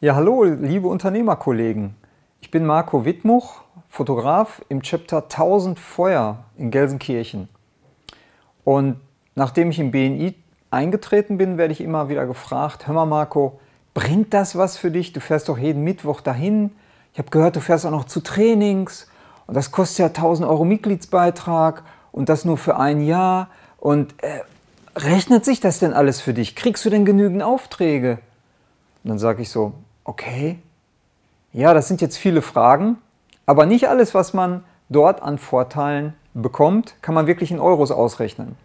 Ja, hallo, liebe Unternehmerkollegen. Ich bin Marco Wittmuch, Fotograf im Chapter 1000 Feuer in Gelsenkirchen. Und nachdem ich im BNI eingetreten bin, werde ich immer wieder gefragt: Hör mal, Marco, bringt das was für dich? Du fährst doch jeden Mittwoch dahin. Ich habe gehört, du fährst auch noch zu Trainings. Und das kostet ja 1000 Euro Mitgliedsbeitrag und das nur für ein Jahr. Und äh, rechnet sich das denn alles für dich? Kriegst du denn genügend Aufträge? Und dann sage ich so, okay, ja, das sind jetzt viele Fragen, aber nicht alles, was man dort an Vorteilen bekommt, kann man wirklich in Euros ausrechnen.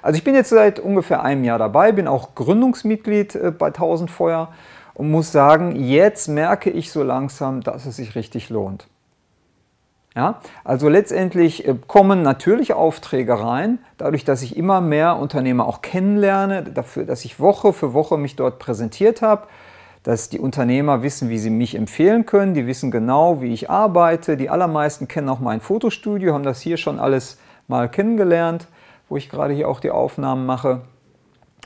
Also ich bin jetzt seit ungefähr einem Jahr dabei, bin auch Gründungsmitglied äh, bei 1000 Feuer und muss sagen, jetzt merke ich so langsam, dass es sich richtig lohnt. Ja, also letztendlich äh, kommen natürlich Aufträge rein, dadurch, dass ich immer mehr Unternehmer auch kennenlerne, dafür, dass ich Woche für Woche mich dort präsentiert habe dass die Unternehmer wissen, wie sie mich empfehlen können. Die wissen genau, wie ich arbeite. Die allermeisten kennen auch mein Fotostudio, haben das hier schon alles mal kennengelernt, wo ich gerade hier auch die Aufnahmen mache.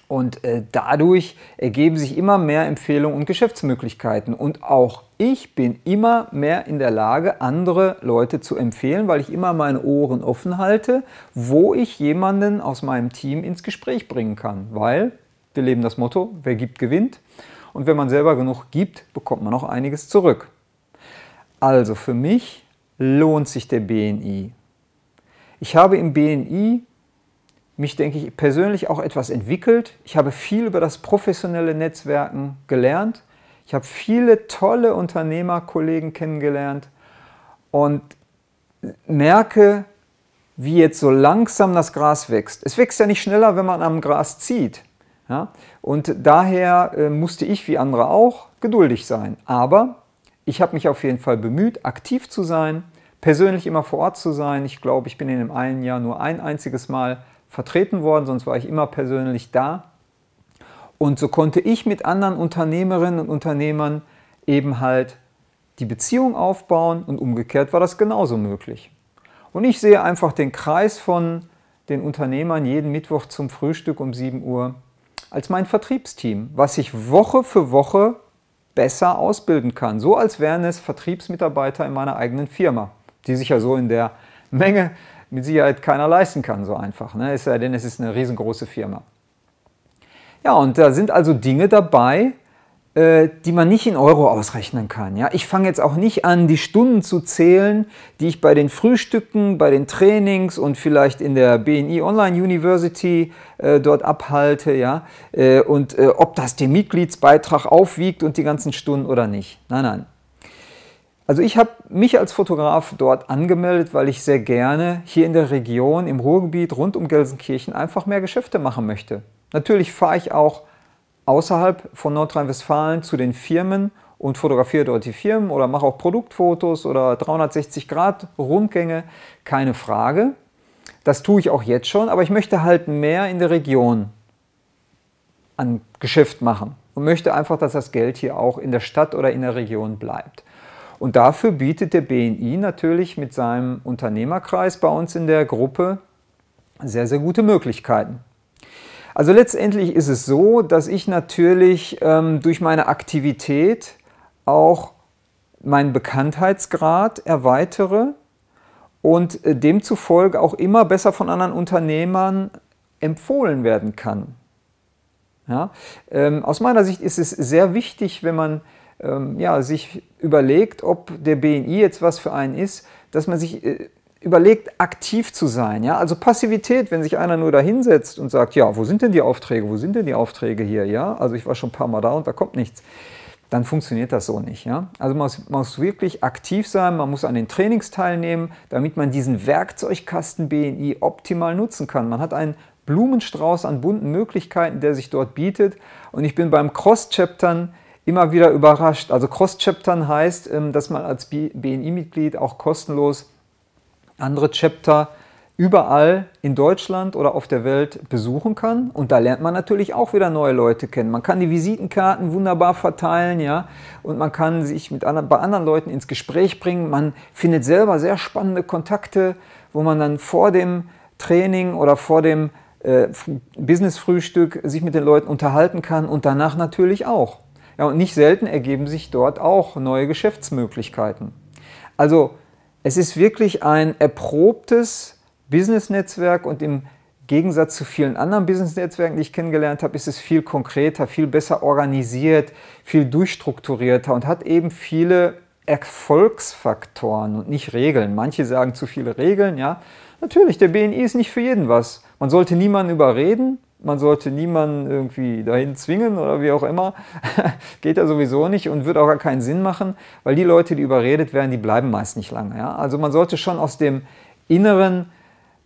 Und äh, dadurch ergeben sich immer mehr Empfehlungen und Geschäftsmöglichkeiten. Und auch ich bin immer mehr in der Lage, andere Leute zu empfehlen, weil ich immer meine Ohren offen halte, wo ich jemanden aus meinem Team ins Gespräch bringen kann. Weil wir leben das Motto, wer gibt, gewinnt. Und wenn man selber genug gibt, bekommt man auch einiges zurück. Also für mich lohnt sich der BNI. Ich habe im BNI mich, denke ich, persönlich auch etwas entwickelt. Ich habe viel über das professionelle Netzwerken gelernt. Ich habe viele tolle Unternehmerkollegen kennengelernt und merke, wie jetzt so langsam das Gras wächst. Es wächst ja nicht schneller, wenn man am Gras zieht. Ja? Und daher äh, musste ich wie andere auch geduldig sein. Aber ich habe mich auf jeden Fall bemüht, aktiv zu sein, persönlich immer vor Ort zu sein. Ich glaube, ich bin in dem einen Jahr nur ein einziges Mal vertreten worden, sonst war ich immer persönlich da. Und so konnte ich mit anderen Unternehmerinnen und Unternehmern eben halt die Beziehung aufbauen und umgekehrt war das genauso möglich. Und ich sehe einfach den Kreis von den Unternehmern jeden Mittwoch zum Frühstück um 7 Uhr als mein Vertriebsteam, was ich Woche für Woche besser ausbilden kann. So als wären es Vertriebsmitarbeiter in meiner eigenen Firma, die sich ja so in der Menge mit Sicherheit keiner leisten kann, so einfach. Ne? Es sei denn, es ist eine riesengroße Firma. Ja, und da sind also Dinge dabei, äh, die man nicht in Euro ausrechnen kann. Ja? Ich fange jetzt auch nicht an, die Stunden zu zählen, die ich bei den Frühstücken, bei den Trainings und vielleicht in der BNI Online University äh, dort abhalte. Ja? Äh, und äh, ob das den Mitgliedsbeitrag aufwiegt und die ganzen Stunden oder nicht. Nein, nein. Also ich habe mich als Fotograf dort angemeldet, weil ich sehr gerne hier in der Region, im Ruhrgebiet, rund um Gelsenkirchen einfach mehr Geschäfte machen möchte. Natürlich fahre ich auch außerhalb von Nordrhein-Westfalen zu den Firmen und fotografiere dort die Firmen oder mache auch Produktfotos oder 360 Grad Rundgänge, keine Frage. Das tue ich auch jetzt schon, aber ich möchte halt mehr in der Region an Geschäft machen und möchte einfach, dass das Geld hier auch in der Stadt oder in der Region bleibt. Und dafür bietet der BNI natürlich mit seinem Unternehmerkreis bei uns in der Gruppe sehr, sehr gute Möglichkeiten. Also letztendlich ist es so, dass ich natürlich ähm, durch meine Aktivität auch meinen Bekanntheitsgrad erweitere und äh, demzufolge auch immer besser von anderen Unternehmern empfohlen werden kann. Ja? Ähm, aus meiner Sicht ist es sehr wichtig, wenn man ähm, ja, sich überlegt, ob der BNI jetzt was für einen ist, dass man sich äh, überlegt, aktiv zu sein. Ja? Also Passivität, wenn sich einer nur da hinsetzt und sagt, ja, wo sind denn die Aufträge, wo sind denn die Aufträge hier? Ja? Also ich war schon ein paar Mal da und da kommt nichts. Dann funktioniert das so nicht. Ja? Also man muss, man muss wirklich aktiv sein, man muss an den Trainings teilnehmen, damit man diesen Werkzeugkasten BNI optimal nutzen kann. Man hat einen Blumenstrauß an bunten Möglichkeiten, der sich dort bietet. Und ich bin beim Cross-Chaptern immer wieder überrascht. Also Cross-Chaptern heißt, ähm, dass man als BNI-Mitglied auch kostenlos andere Chapter überall in Deutschland oder auf der Welt besuchen kann. Und da lernt man natürlich auch wieder neue Leute kennen. Man kann die Visitenkarten wunderbar verteilen, ja, und man kann sich mit anderen, bei anderen Leuten ins Gespräch bringen. Man findet selber sehr spannende Kontakte, wo man dann vor dem Training oder vor dem äh, Business-Frühstück sich mit den Leuten unterhalten kann und danach natürlich auch. Ja, und nicht selten ergeben sich dort auch neue Geschäftsmöglichkeiten. Also es ist wirklich ein erprobtes Business-Netzwerk und im Gegensatz zu vielen anderen Business-Netzwerken, die ich kennengelernt habe, ist es viel konkreter, viel besser organisiert, viel durchstrukturierter und hat eben viele Erfolgsfaktoren und nicht Regeln. Manche sagen zu viele Regeln, ja. Natürlich, der BNI ist nicht für jeden was. Man sollte niemanden überreden, man sollte niemanden irgendwie dahin zwingen oder wie auch immer. Geht ja sowieso nicht und wird auch gar keinen Sinn machen, weil die Leute, die überredet werden, die bleiben meist nicht lange. Ja? Also man sollte schon aus dem inneren,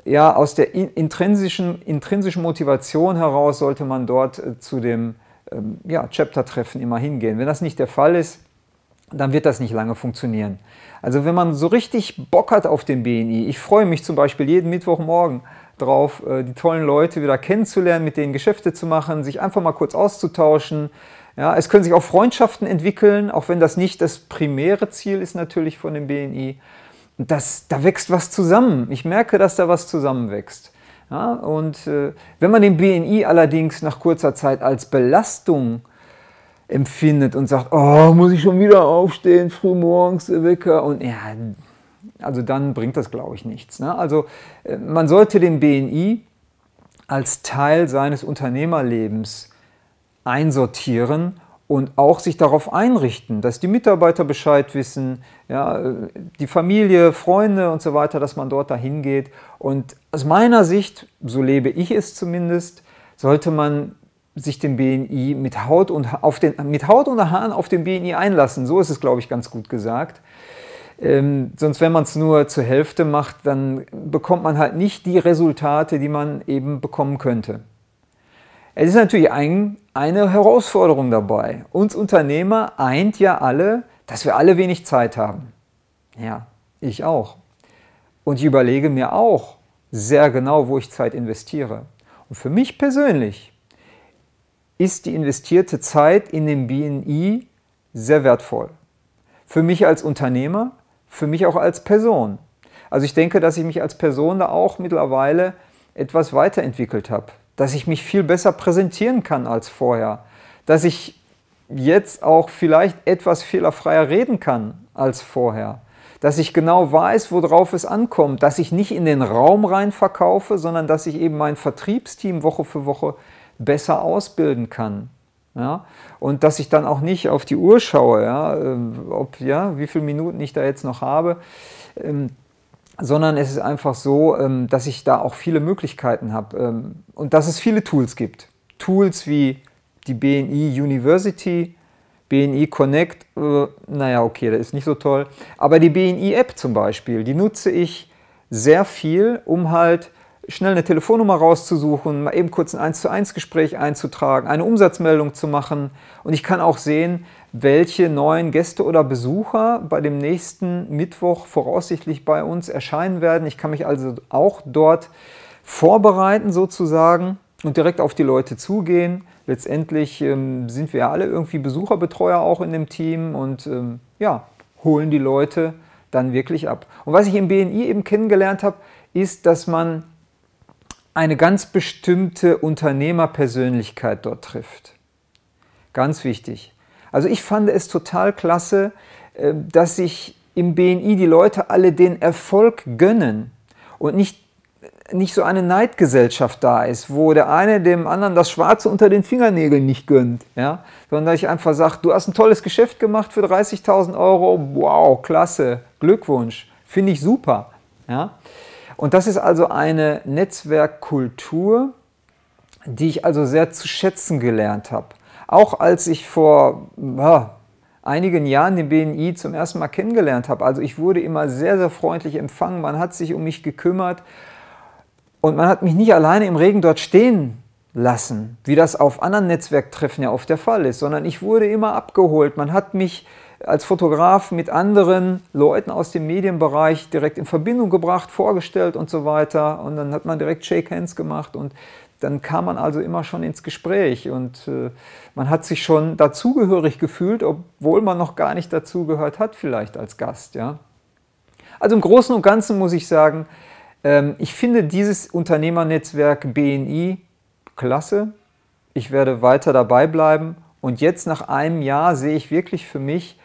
ja, aus der intrinsischen, intrinsischen Motivation heraus sollte man dort äh, zu dem ähm, ja, Chapter-Treffen immer hingehen. Wenn das nicht der Fall ist, dann wird das nicht lange funktionieren. Also wenn man so richtig Bock hat auf den BNI, ich freue mich zum Beispiel jeden Mittwochmorgen drauf, äh, die tollen Leute wieder kennenzulernen, mit denen Geschäfte zu machen, sich einfach mal kurz auszutauschen. Ja, es können sich auch Freundschaften entwickeln, auch wenn das nicht das primäre Ziel ist natürlich von dem BNI. Das, da wächst was zusammen. Ich merke, dass da was zusammenwächst. Ja, und äh, wenn man den BNI allerdings nach kurzer Zeit als Belastung empfindet und sagt, oh, muss ich schon wieder aufstehen, früh morgens, äh, Wecker und ja, also dann bringt das, glaube ich, nichts. Ne? Also äh, man sollte den BNI als Teil seines Unternehmerlebens einsortieren und auch sich darauf einrichten, dass die Mitarbeiter Bescheid wissen, ja, die Familie, Freunde und so weiter, dass man dort dahin geht. Und aus meiner Sicht, so lebe ich es zumindest, sollte man sich den BNI mit Haut und, auf den, mit Haut und Haaren auf den BNI einlassen. So ist es, glaube ich, ganz gut gesagt. Ähm, sonst, wenn man es nur zur Hälfte macht, dann bekommt man halt nicht die Resultate, die man eben bekommen könnte. Es ist natürlich ein, eine Herausforderung dabei. Uns Unternehmer eint ja alle, dass wir alle wenig Zeit haben. Ja, ich auch. Und ich überlege mir auch sehr genau, wo ich Zeit investiere. Und für mich persönlich ist die investierte Zeit in den BNI e sehr wertvoll. Für mich als Unternehmer, für mich auch als Person. Also ich denke, dass ich mich als Person da auch mittlerweile etwas weiterentwickelt habe, dass ich mich viel besser präsentieren kann als vorher, dass ich jetzt auch vielleicht etwas fehlerfreier reden kann als vorher, dass ich genau weiß, worauf es ankommt, dass ich nicht in den Raum rein verkaufe, sondern dass ich eben mein Vertriebsteam Woche für Woche besser ausbilden kann, ja? Und dass ich dann auch nicht auf die Uhr schaue, ja? Äh, ob ja, wie viele Minuten ich da jetzt noch habe. Ähm, sondern es ist einfach so, ähm, dass ich da auch viele Möglichkeiten habe ähm, und dass es viele Tools gibt. Tools wie die BNI University, BNI Connect, äh, naja, okay, das ist nicht so toll. Aber die BNI App zum Beispiel, die nutze ich sehr viel, um halt schnell eine Telefonnummer rauszusuchen, mal eben kurz ein 1 zu 1 Gespräch einzutragen, eine Umsatzmeldung zu machen und ich kann auch sehen, welche neuen Gäste oder Besucher bei dem nächsten Mittwoch voraussichtlich bei uns erscheinen werden. Ich kann mich also auch dort vorbereiten sozusagen und direkt auf die Leute zugehen. Letztendlich ähm, sind wir ja alle irgendwie Besucherbetreuer auch in dem Team und ähm, ja, holen die Leute dann wirklich ab. Und was ich im BNI eben kennengelernt habe, ist, dass man eine ganz bestimmte Unternehmerpersönlichkeit dort trifft. Ganz wichtig. Also ich fand es total klasse, äh, dass sich im BNI die Leute alle den Erfolg gönnen und nicht, nicht so eine Neidgesellschaft da ist, wo der eine dem anderen das Schwarze unter den Fingernägeln nicht gönnt, ja? sondern ich einfach sage, du hast ein tolles Geschäft gemacht für 30.000 Euro, wow, klasse, Glückwunsch, finde ich super. Ja? Und das ist also eine Netzwerkkultur, die ich also sehr zu schätzen gelernt habe. Auch als ich vor ja, einigen Jahren den BNI zum ersten Mal kennengelernt habe. Also ich wurde immer sehr, sehr freundlich empfangen. Man hat sich um mich gekümmert und man hat mich nicht alleine im Regen dort stehen lassen, wie das auf anderen Netzwerktreffen ja oft der Fall ist, sondern ich wurde immer abgeholt. Man hat mich äh, als Fotograf mit anderen Leuten aus dem Medienbereich direkt in Verbindung gebracht, vorgestellt und so weiter. Und dann hat man direkt Shake Hands gemacht und dann kam man also immer schon ins Gespräch und äh, man hat sich schon dazugehörig gefühlt, obwohl man noch gar nicht dazugehört hat, vielleicht als Gast. Ja? Also im Großen und Ganzen muss ich sagen, ähm, ich finde dieses Unternehmernetzwerk BNI klasse. Ich werde weiter dabei bleiben und jetzt nach einem Jahr sehe ich wirklich für mich,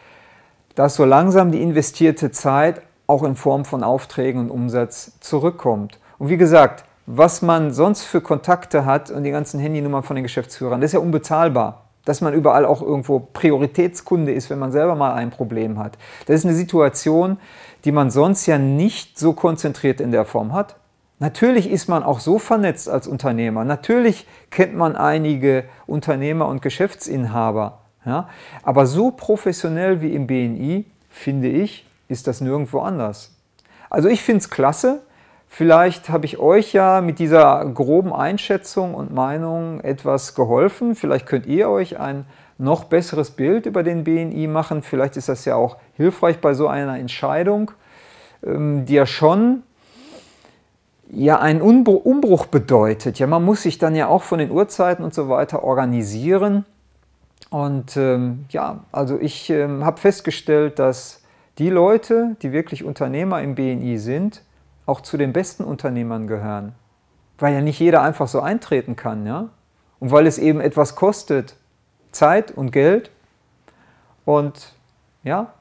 dass so langsam die investierte Zeit auch in Form von Aufträgen und Umsatz zurückkommt. Und wie gesagt, was man sonst für Kontakte hat und die ganzen Handynummern von den Geschäftsführern, das ist ja unbezahlbar. Dass man überall auch irgendwo Prioritätskunde ist, wenn man selber mal ein Problem hat. Das ist eine Situation, die man sonst ja nicht so konzentriert in der Form hat. Natürlich ist man auch so vernetzt als Unternehmer. Natürlich kennt man einige Unternehmer und Geschäftsinhaber. Ja? Aber so professionell wie im BNI, finde ich, ist das nirgendwo anders. Also ich finde es klasse. Vielleicht habe ich euch ja mit dieser groben Einschätzung und Meinung etwas geholfen. Vielleicht könnt ihr euch ein noch besseres Bild über den BNI machen. Vielleicht ist das ja auch hilfreich bei so einer Entscheidung, ähm, die ja schon ja einen Umbruch bedeutet. Ja, man muss sich dann ja auch von den Uhrzeiten und so weiter organisieren. Und ähm, ja, also ich ähm, habe festgestellt, dass die Leute, die wirklich Unternehmer im BNI sind, auch zu den besten Unternehmern gehören. Weil ja nicht jeder einfach so eintreten kann, ja? Und weil es eben etwas kostet, Zeit und Geld. Und ja,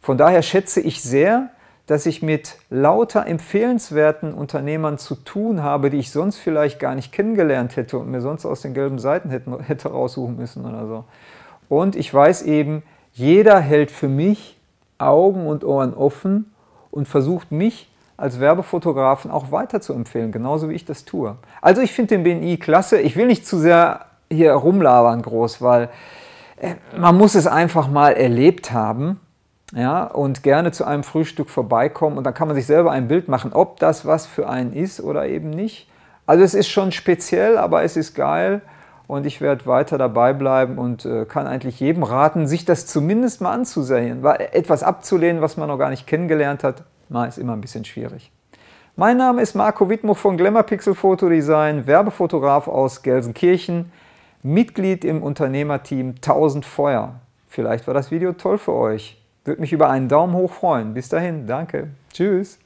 von daher schätze ich sehr, dass ich mit lauter empfehlenswerten Unternehmern zu tun habe, die ich sonst vielleicht gar nicht kennengelernt hätte und mir sonst aus den gelben Seiten hätte, hätte raussuchen müssen oder so. Und ich weiß eben, jeder hält für mich Augen und Ohren offen und versucht mich als Werbefotografen auch weiter zu empfehlen, genauso wie ich das tue. Also ich finde den BNI klasse. Ich will nicht zu sehr hier rumlabern groß, weil äh, man muss es einfach mal erlebt haben ja, und gerne zu einem Frühstück vorbeikommen und dann kann man sich selber ein Bild machen, ob das was für einen ist oder eben nicht. Also es ist schon speziell, aber es ist geil und ich werde weiter dabei bleiben und äh, kann eigentlich jedem raten, sich das zumindest mal anzusehen. Weil etwas abzulehnen, was man noch gar nicht kennengelernt hat, na, ist immer ein bisschen schwierig. Mein Name ist Marco Wittmuch von Glamour Pixel Fotodesign, Werbefotograf aus Gelsenkirchen, Mitglied im Unternehmerteam 1000 Feuer. Vielleicht war das Video toll für euch. Würde mich über einen Daumen hoch freuen. Bis dahin, danke. Tschüss.